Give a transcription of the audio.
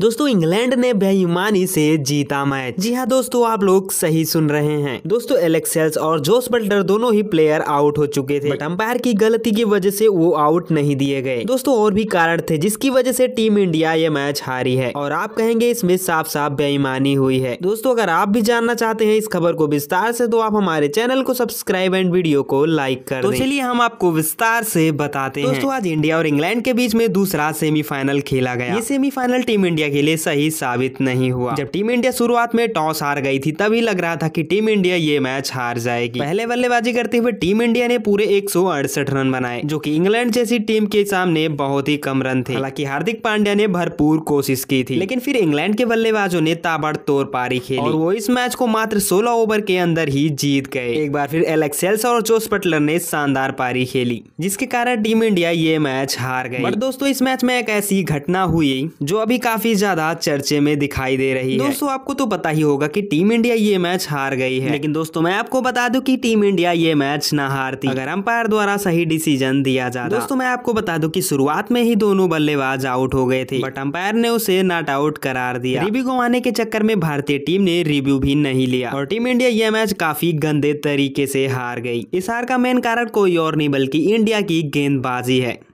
दोस्तों इंग्लैंड ने बेईमानी से जीता मैच जी हाँ दोस्तों आप लोग सही सुन रहे हैं दोस्तों एलेक्सेल्स और जोस बल्डर दोनों ही प्लेयर आउट हो चुके थे अंपायर की गलती की वजह से वो आउट नहीं दिए गए दोस्तों और भी कारण थे जिसकी वजह से टीम इंडिया ये मैच हारी है और आप कहेंगे इसमें साफ साफ बेईमानी हुई है दोस्तों अगर आप भी जानना चाहते है इस खबर को विस्तार से तो आप हमारे चैनल को सब्सक्राइब एंड वीडियो को लाइक कर तो चलिए हम आपको विस्तार से बताते हैं दोस्तों आज इंडिया और इंग्लैंड के बीच में दूसरा सेमीफाइनल खेला गया ये सेमीफाइनल टीम इंडिया इंडिया के लिए सही साबित नहीं हुआ जब टीम इंडिया शुरुआत में टॉस हार गई थी तभी लग रहा था कि टीम इंडिया ये मैच हार जाएगी पहले बल्लेबाजी करते हुए टीम इंडिया ने पूरे एक रन बनाए जो की इंग्लैंड जैसी टीम के सामने बहुत ही कम रन थे हालांकि हार्दिक पांड्या ने भरपूर कोशिश की थी लेकिन फिर इंग्लैंड के बल्लेबाजों ने ताबड़तोड़ पारी खेली और वो इस मैच को मात्र 16 ओवर के अंदर ही जीत गए एक बार फिर एलेक्सेल्स और जोस पटलर ने शानदार पारी खेली जिसके कारण टीम इंडिया ये मैच हार गई दोस्तों इस मैच में एक ऐसी घटना हुई जो अभी काफी ज्यादा चर्चे में दिखाई दे रही है दोस्तों आपको तो पता ही होगा कि टीम इंडिया ये मैच हार गई है लेकिन दोस्तों मैं आपको बता दूं कि टीम इंडिया ये मैच ना हारती अगर अंपायर द्वारा सही डिसीजन दिया जाता दोस्तों मैं आपको बता दूं कि शुरुआत में ही दोनों बल्लेबाज आउट हो गए थे बट अंपायर ने उसे नॉट आउट करार दिया रिव्यू गंवाने के चक्कर में भारतीय टीम ने रिव्यू भी नहीं लिया और टीम इंडिया यह मैच काफी गंदे तरीके से हार गई इस हार का मेन कारण कोई और नहीं बल्कि इंडिया की गेंदबाजी है